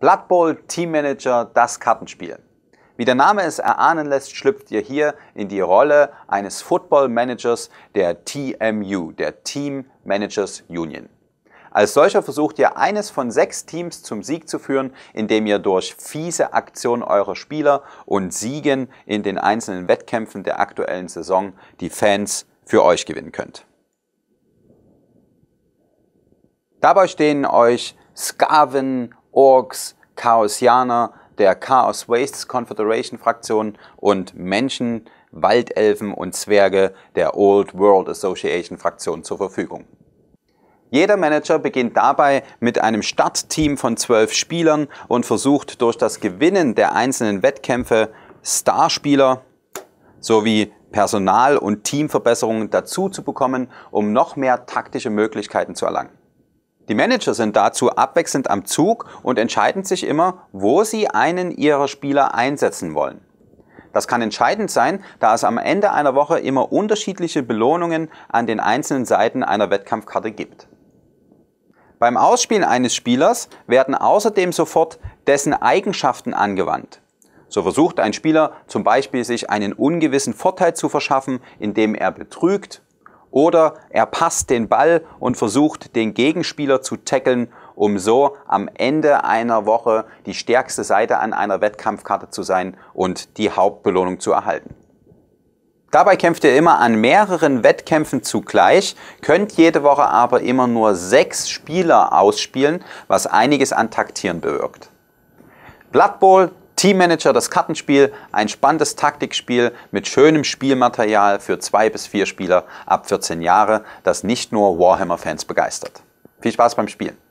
Blood Bowl Team Manager, das Kartenspiel. Wie der Name es erahnen lässt, schlüpft ihr hier in die Rolle eines Football Managers der TMU, der Team Managers Union. Als solcher versucht ihr eines von sechs Teams zum Sieg zu führen, indem ihr durch fiese Aktionen eurer Spieler und Siegen in den einzelnen Wettkämpfen der aktuellen Saison die Fans für euch gewinnen könnt. Dabei stehen euch Skaven, Orks, Chaosianer, der Chaos Wastes Confederation Fraktion und Menschen, Waldelfen und Zwerge der Old World Association Fraktion zur Verfügung. Jeder Manager beginnt dabei mit einem Startteam von zwölf Spielern und versucht durch das Gewinnen der einzelnen Wettkämpfe Starspieler sowie Personal- und Teamverbesserungen dazu zu bekommen, um noch mehr taktische Möglichkeiten zu erlangen. Die Manager sind dazu abwechselnd am Zug und entscheiden sich immer, wo sie einen ihrer Spieler einsetzen wollen. Das kann entscheidend sein, da es am Ende einer Woche immer unterschiedliche Belohnungen an den einzelnen Seiten einer Wettkampfkarte gibt. Beim Ausspielen eines Spielers werden außerdem sofort dessen Eigenschaften angewandt. So versucht ein Spieler zum Beispiel sich einen ungewissen Vorteil zu verschaffen, indem er betrügt, oder er passt den Ball und versucht, den Gegenspieler zu tackeln, um so am Ende einer Woche die stärkste Seite an einer Wettkampfkarte zu sein und die Hauptbelohnung zu erhalten. Dabei kämpft ihr immer an mehreren Wettkämpfen zugleich, könnt jede Woche aber immer nur sechs Spieler ausspielen, was einiges an Taktieren bewirkt. Blood Bowl Teammanager, das Kartenspiel, ein spannendes Taktikspiel mit schönem Spielmaterial für zwei bis vier Spieler ab 14 Jahre, das nicht nur Warhammer-Fans begeistert. Viel Spaß beim Spielen!